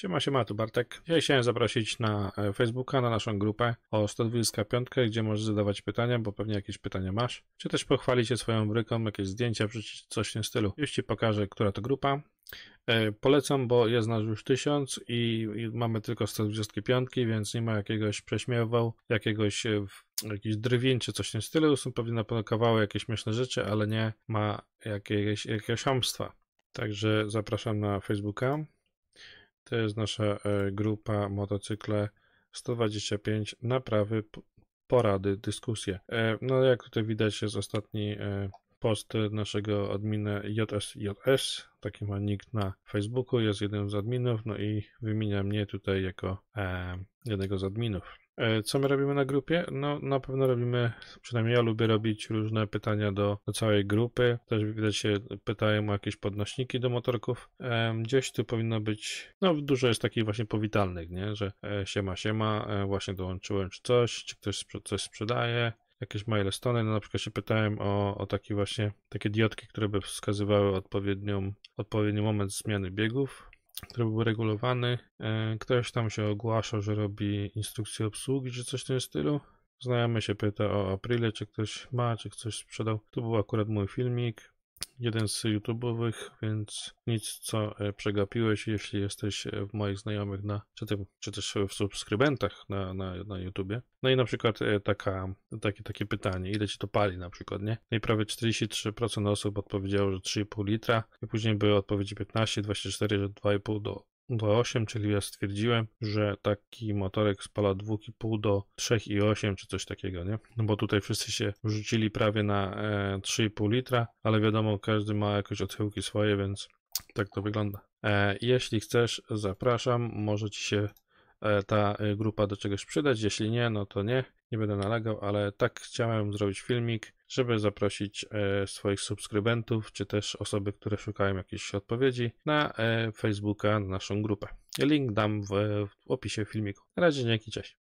Siema, siema, tu Bartek. Ja chciałem zaprosić na e, Facebooka, na naszą grupę o 125, gdzie możesz zadawać pytania, bo pewnie jakieś pytania masz. Czy też pochwalić się swoją bryką, jakieś zdjęcia, wrzucić coś w tym stylu. Już Ci pokażę, która to grupa. E, polecam, bo jest nas już 1000 i, mamy tylko 125, więc nie ma jakiegoś prześmiewał, jakiegoś e, jakieś drwień czy coś w tym stylu. Są pewnie na pewno kawały jakieś śmieszne rzeczy, ale nie ma jakiegoś, jakiegoś hamstwa. Także zapraszam na Facebooka. To jest nasza e, grupa motocykle 125 naprawy, porady, dyskusje. E, no jak tutaj widać jest ostatni e, post naszego admina JSJS, taki ma nick na Facebooku, jest jednym z adminów, no i wymienia mnie tutaj jako e, jednego z adminów. E, co my robimy na grupie? No na pewno robimy, przynajmniej ja lubię robić różne pytania do, do całej grupy. Też widać się pytają o jakieś podnośniki do motorków. E, gdzieś tu powinno być, no dużo jest takich właśnie powitalnych, nie? Że e, siema, siema, e, właśnie dołączyłem czy coś, czy ktoś coś sprzedaje, jakieś milestone. No na przykład się pytałem o, o takie właśnie, takie diodki, które by wskazywały odpowiednią, odpowiedni moment zmiany biegów, który był regulowany. E, ktoś tam się ogłaszał, że robi instrukcję obsługi czy coś w tym stylu. Znajomy się pyta o Aprilie, czy ktoś ma, czy ktoś sprzedał. to był akurat mój filmik jeden z YouTube'owych, więc nic co e, przegapiłeś, jeśli jesteś e, w moich znajomych na, czy, ty, czy też w subskrybentach na, na, na YouTubie. No i na przykład e, taka, takie, takie pytanie, ile ci to pali na przykład, nie? No i prawie 43% osób odpowiedziało, że 3,5 litra i później były odpowiedzi 15, 24, że 2,5 do 2,8, czyli ja stwierdziłem, że taki motorek spala 2,5 do 3,8 czy coś takiego, nie? No bo tutaj wszyscy się rzucili prawie na 3,5 e, litra, ale wiadomo, każdy ma jakieś odchyłki swoje, więc tak to wygląda. E, jeśli chcesz, zapraszam, może Ci się e, ta grupa do czegoś przydać, jeśli nie, no to nie, nie będę nalegał, ale tak chciałem zrobić filmik, żeby zaprosić e, swoich subskrybentów, czy też osoby, które szukają jakiejś odpowiedzi na e, Facebooka, na naszą grupę. Link dam w, w opisie filmiku. Na razie, dzięki, cześć.